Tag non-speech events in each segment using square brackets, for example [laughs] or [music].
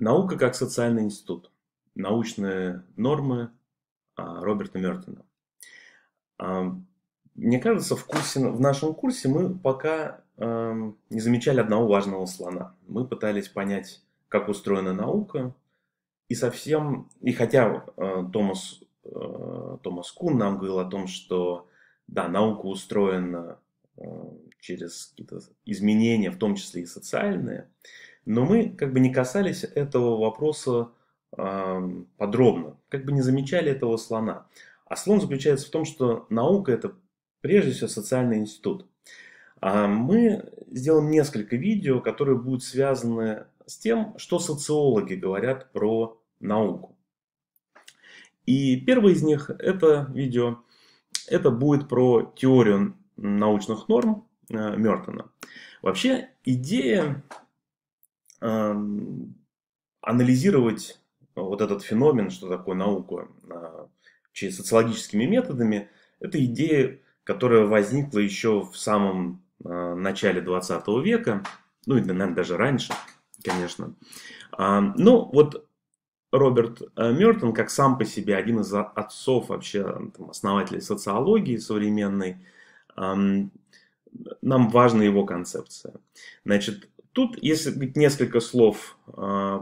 Наука как социальный институт. Научные нормы а, Роберта Мертона. А, мне кажется, в, курсе, в нашем курсе мы пока эм, не замечали одного важного слона. Мы пытались понять, как устроена наука, и совсем, и хотя э, Томас, э, Томас Кун нам говорил о том, что да, наука устроена э, через какие-то изменения, в том числе и социальные, но мы как бы не касались этого вопроса э, подробно, как бы не замечали этого слона. А слон заключается в том, что наука это прежде всего социальный институт. А мы сделаем несколько видео, которые будут связаны с тем, что социологи говорят про науку. И первое из них это видео, это будет про теорию научных норм э, Мертона. Вообще идея Эм, анализировать вот этот феномен, что такое наука, а, через социологическими методами, это идея, которая возникла еще в самом а, начале 20 века, ну и, наверное, даже раньше, конечно. Ну, вот Роберт э, Мертон, как сам по себе один из отцов вообще там, основателей социологии современной, нам важна его концепция. Значит, Тут, если быть несколько слов э,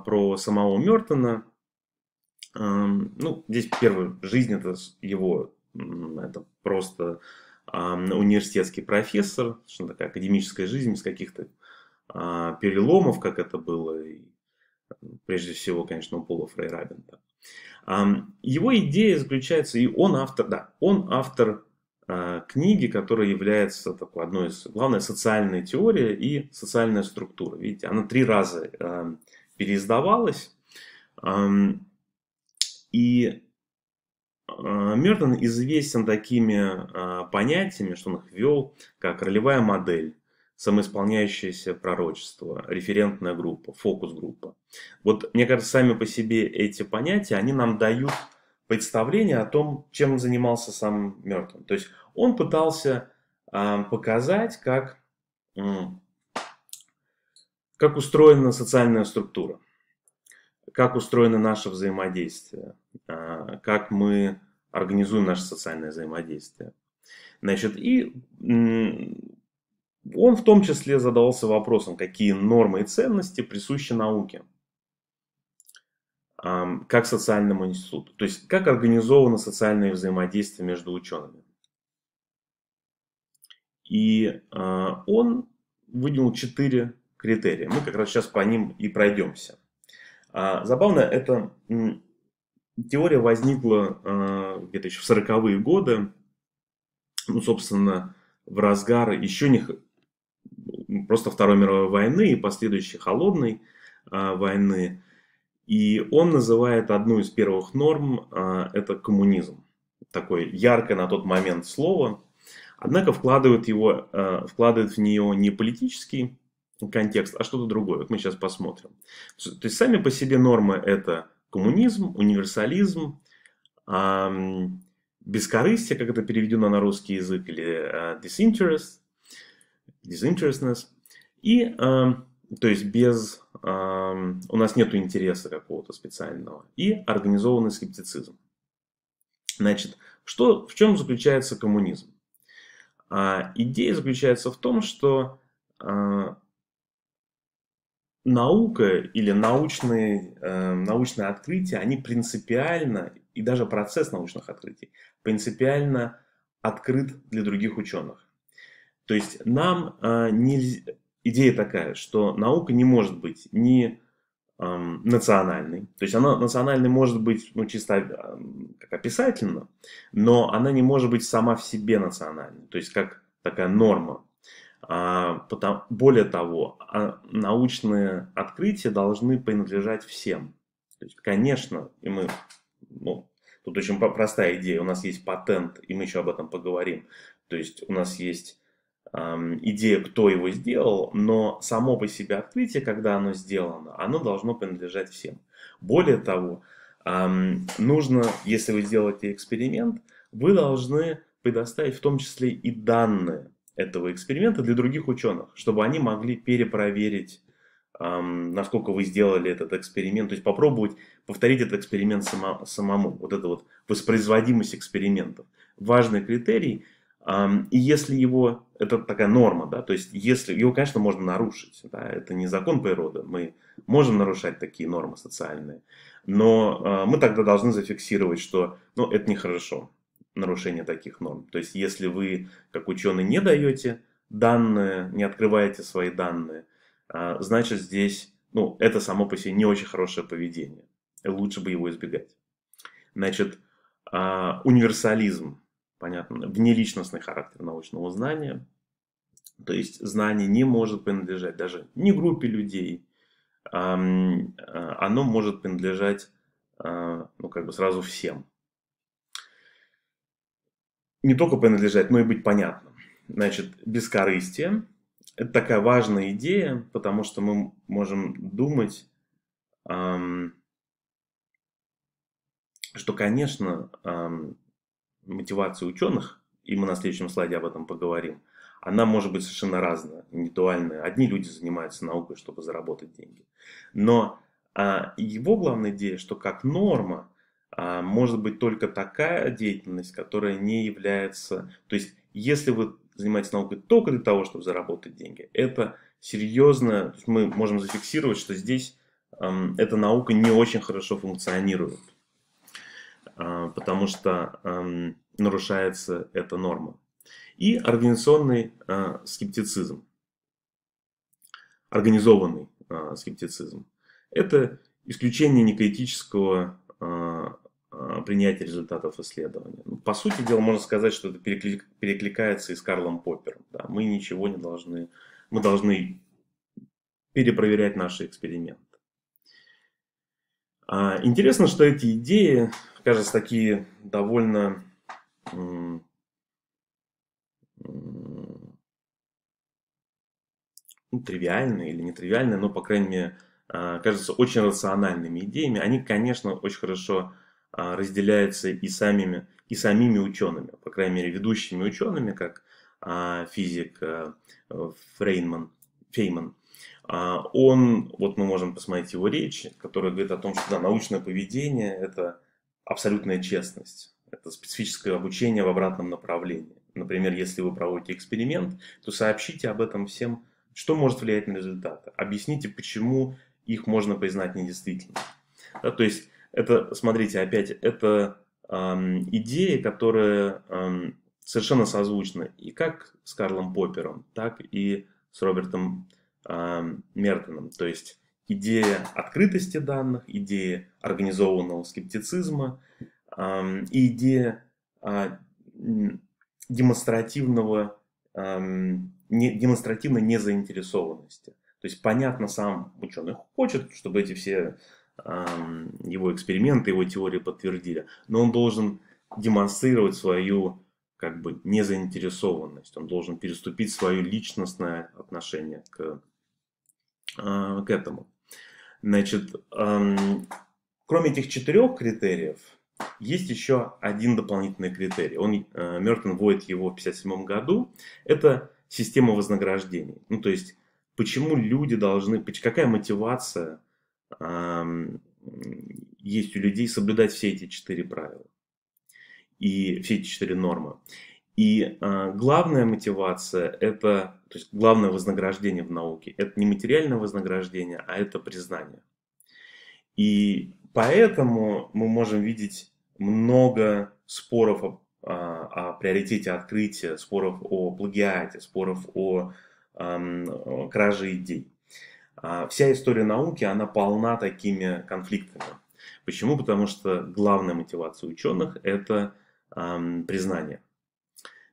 про самого Мертона, э, эм, ну, здесь первое, жизнь это его, это просто э, университетский профессор, совершенно такая академическая жизнь без каких-то э, переломов, как это было, и, прежде всего, конечно, у Пола Фрейрабента. Э, его идея заключается, и он автор, да, он автор а, книги, которая является такой одной из главной социальной теории и социальная структура. Видите, она три раза эм, переиздавалась. Эм, и э, а, Мертон известен такими а, понятиями, что он их ввел, как ролевая модель, самоисполняющееся пророчество, референтная группа, фокус-группа. Вот, мне кажется, сами по себе эти понятия, они нам дают представление о том, чем занимался сам Мертон. То есть он пытался э, показать, как, э, как устроена социальная структура, как устроено наше взаимодействие, э, как мы организуем наше социальное взаимодействие. Значит, и он в том числе задавался вопросом, какие нормы и ценности присущи науке – как социальному институту. То есть как организовано социальное взаимодействие между учеными. И а, он выделил четыре критерия. Мы как раз сейчас по ним и пройдемся. А, забавно, эта теория возникла а, где-то еще в 40-е годы. Ну, собственно, в разгар еще не просто Второй мировой войны и последующей холодной войны. И он называет одну из первых норм, а, это коммунизм. Такое яркое на тот момент слово. Однако вкладывает, его, а, вкладывает в нее не политический контекст, а что-то другое. Вот мы сейчас посмотрим. То есть сами по себе нормы это коммунизм, универсализм, бескорыстие, как это переведено на русский язык, или а, disinterest, disinterestness. И то есть без, э, у нас нет интереса какого-то специального, и организованный скептицизм. Значит, что, в чем заключается коммунизм? А, идея заключается в том, что э, наука или научные, э, научные открытия, они принципиально, и даже процесс научных открытий, принципиально открыт для других ученых. То есть нам э, нельзя идея такая, что наука не может быть ни эм, национальной, то есть она национальной может быть ну, чисто э, как описательно, но она не может быть сама в себе национальной, то есть как такая норма. А, потому, более того, а, научные открытия должны принадлежать всем. То есть, конечно, и мы ну, Тут очень простая идея. У нас есть патент, и мы еще об этом поговорим. То есть у нас есть Идея, кто его сделал, но само по себе открытие, когда оно сделано, оно должно принадлежать всем. Более того, нужно, если вы сделаете эксперимент, вы должны предоставить в том числе и данные этого эксперимента для других ученых, чтобы они могли перепроверить, насколько вы сделали этот эксперимент, то есть попробовать повторить этот эксперимент самому, вот это вот воспроизводимость экспериментов. Важный критерий – и если его, это такая норма, да, то есть если, его, конечно, можно нарушить, да, это не закон природы, мы можем нарушать такие нормы социальные, но а, мы тогда должны зафиксировать, что, ну, это нехорошо, нарушение таких норм. То есть если вы, как ученый, не даете данные, не открываете свои данные, а, значит здесь, ну, это само по себе не очень хорошее поведение. Лучше бы его избегать. Значит, а, универсализм понятно, внеличностный характер научного знания. То есть знание не может принадлежать даже не группе людей, а, а, оно может принадлежать а, ну, как бы сразу всем. Не только принадлежать, но и быть понятным. Значит, бескорыстие – это такая важная идея, потому что мы можем думать, что, конечно, мотивации ученых, и мы на следующем слайде об этом поговорим, она может быть совершенно разная, индивидуальная. Одни люди занимаются наукой, чтобы заработать деньги. Но а, его главная идея, что как норма а, может быть только такая деятельность, которая не является... То есть, если вы занимаетесь наукой только для того, чтобы заработать деньги, это серьезно... Мы можем зафиксировать, что здесь эм, эта наука не очень хорошо функционирует потому что э, нарушается эта норма. И организационный э, скептицизм, организованный э, скептицизм. Это исключение некритического э, э принятия результатов исследования. Ну, по сути дела, можно сказать, что это переклик, перекликается и с Карлом Поппером. Да? Мы ничего не должны, мы должны перепроверять наши эксперименты. А, интересно, что эти идеи, кажется, такие довольно ну, тривиальные или нетривиальные, но, по крайней мере, а, кажутся очень рациональными идеями. Они, конечно, очень хорошо а, разделяются и самими, и самими учеными, по крайней мере, ведущими учеными, как физик э, Фрейнман, Фейман – а, он, вот мы можем посмотреть его речь, которая говорит о том, что да, научное поведение – это абсолютная честность, это специфическое обучение в обратном направлении. Например, если вы проводите эксперимент, то сообщите об этом всем, что может влиять на результаты. Объясните, почему их можно признать недействительными. Да, то есть, это, смотрите, опять, это эм, идея, которая эм, совершенно созвучна и как с Карлом Поппером, так и с Робертом Мертоном. То есть идея открытости данных, идея организованного скептицизма и идея а, демонстративного, демонстративной незаинтересованности. То есть понятно, сам ученый хочет, чтобы эти все его эксперименты, его теории подтвердили, но он должен демонстрировать свою как бы незаинтересованность. Он должен переступить свое личностное отношение к, а, к этому. Значит, кроме этих четырех критериев, есть еще один дополнительный критерий. Он, а, Мертон вводит его в 1957 году. Это система вознаграждений. Ну, то есть, почему люди должны, какая мотивация есть у людей соблюдать все эти четыре правила и все эти четыре нормы. И э, главная мотивация это, то есть главное вознаграждение в науке, это не материальное вознаграждение, а это признание. И поэтому мы можем видеть много споров о, о, а, о приоритете открытия, споров о плагиате, споров о, о, о краже идей. А вся история науки, она полна такими конфликтами. Почему? Потому что главная мотивация ученых – это признания.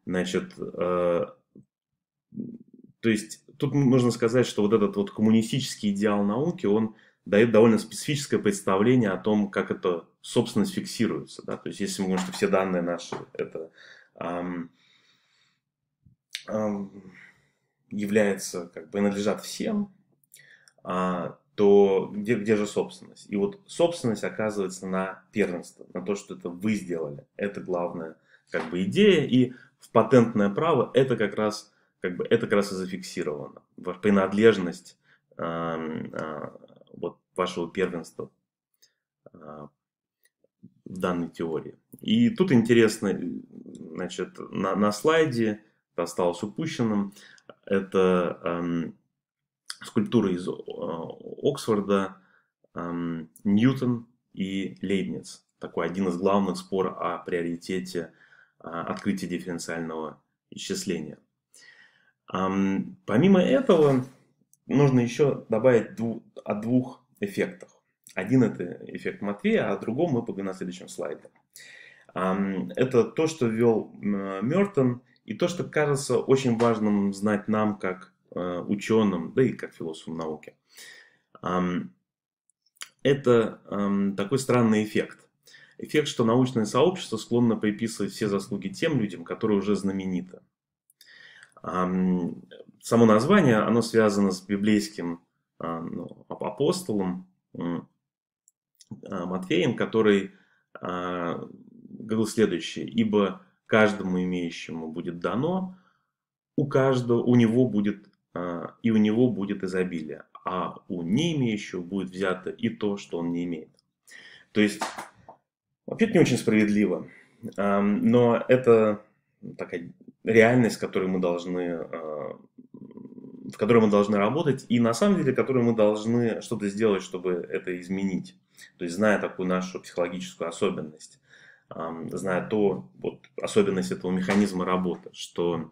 Значит, э, то есть тут можно сказать, что вот этот вот коммунистический идеал науки, он дает довольно специфическое представление о том, как эта собственность фиксируется. Да? То есть если мы говорим, что все данные наши это эм, эм, является, как бы, принадлежат всем, а, то где, где же собственность? И вот собственность оказывается на первенство, на то, что это вы сделали. Это главная как бы идея. И в патентное право это как раз, как бы, это как раз и зафиксировано. Принадлежность э, э, вот вашего первенства э, в данной теории. И тут интересно, значит, на, на слайде, осталось упущенным, это... Э, скульптуры из э, Оксфорда, эм, Ньютон и Лейбниц. Такой один из главных спор о приоритете э, открытия дифференциального исчисления. Эм, помимо этого, нужно еще добавить о двух эффектах. Один это эффект Матвея, а о мы поговорим на следующем слайде. Эм, это то, что ввел э, Мертон, и то, что кажется очень важным знать нам, как Э, ученым, да и как философом науки. Это такой странный эффект. Эффект, что научное сообщество склонно приписывать все заслуги тем людям, которые уже знамениты. Само название, оно связано с библейским а, ну, апостолом а, Матфеем, который а, говорил следующее. «Ибо каждому имеющему будет дано, у каждого, у него будет а, и у него будет изобилие, а у не имеющего будет взято и то, что он не имеет. То есть, вообще не очень справедливо, но это такая реальность, которой мы должны, а, в которой мы должны работать, и на самом деле, которой мы должны что-то сделать, чтобы это изменить. То есть, зная такую нашу психологическую особенность, зная то, вот особенность этого механизма работы, что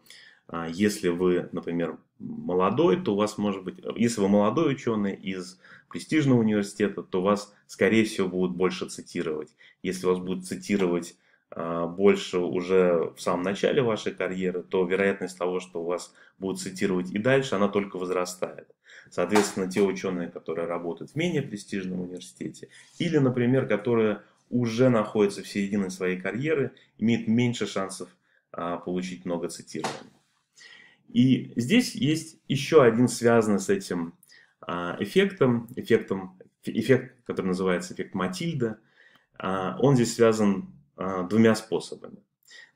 а, если вы, например, молодой, то у вас может быть, если вы молодой ученый из престижного университета, то вас, скорее всего, будут больше цитировать. Если вас будут цитировать а, больше уже в самом начале вашей карьеры, то вероятность того, что вас будут цитировать и дальше, она только возрастает. Соответственно, те ученые, которые работают в менее престижном университете, или, например, которые уже находятся в середине своей карьеры, имеют меньше шансов а, получить много цитирований. И здесь есть еще один связанный с этим а, эффектом, эффектом эффект, который называется эффект Матильда. А, он здесь связан а, двумя способами.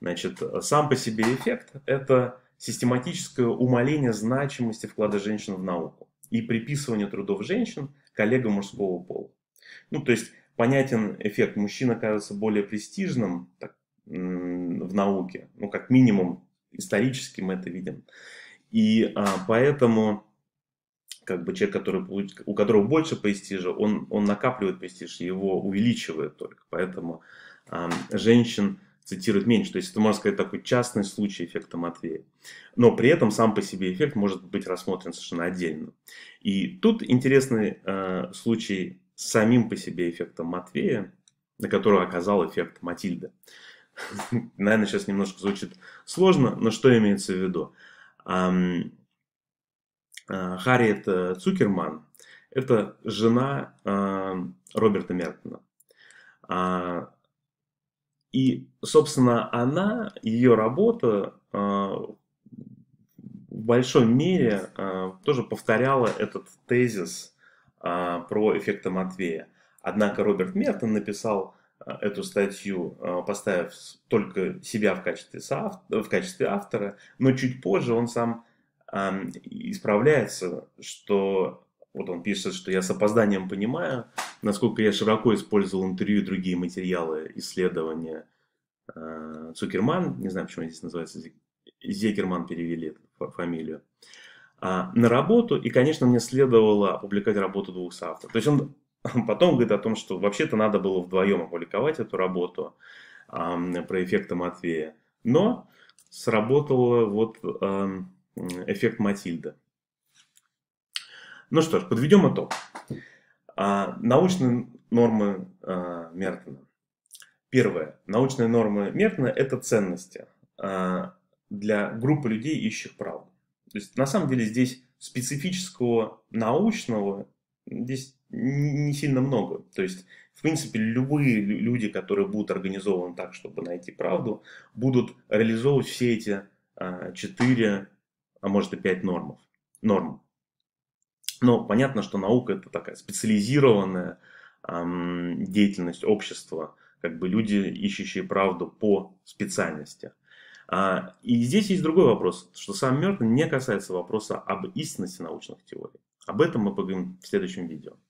Значит, сам по себе эффект – это систематическое умаление значимости вклада женщин в науку и приписывание трудов женщин коллегам мужского пола. Ну, то есть, понятен эффект. Мужчина кажется более престижным так, в науке, ну, как минимум, исторически мы это видим. И а, поэтому как бы человек, который у которого больше престижа, он, он накапливает престиж, его увеличивает только. Поэтому а, женщин цитируют меньше. То есть это, можно сказать, такой частный случай эффекта Матвея. Но при этом сам по себе эффект может быть рассмотрен совершенно отдельно. И тут интересный э, случай с самим по себе эффектом Матвея, на которого оказал эффект Матильда. [laughs] наверное, сейчас немножко звучит сложно, но что имеется в виду? А, Харриет э, Цукерман – это жена а, Роберта Мертона. А, и, собственно, она, ее работа в большой мере тоже повторяла этот тезис про эффекта Матвея. Однако Роберт Мертон написал а, эту статью, а, поставив только себя в качестве, соавтора, в качестве автора, но чуть позже он сам исправляется, что вот он пишет, что я с опозданием понимаю, насколько я широко использовал интервью и другие материалы исследования а, Цукерман, не знаю, почему здесь называется Зекерман перевели фамилию, на работу, и, конечно, мне следовало опубликовать работу двух соавторов. То есть он [laughs] Потом говорит о том, что вообще-то надо было вдвоем опубликовать эту работу э, про эффекты Матвея. Но сработал вот э, эффект Матильда. Ну что ж, подведем итог. А, научные нормы а, Мертона. Первое. Научные нормы Мертона – это ценности а, для группы людей, ищущих правду. То есть, на самом деле, здесь специфического научного здесь не сильно много. То есть, в принципе, любые люди, которые будут организованы так, чтобы найти правду, будут реализовывать все эти а, четыре, а может и пять нормов, норм. Но понятно, что наука это такая специализированная эм, деятельность общества, как бы люди, ищущие правду по специальности. А, и здесь есть другой вопрос, что сам Мертон не касается вопроса об истинности научных теорий. Об этом мы поговорим в следующем видео.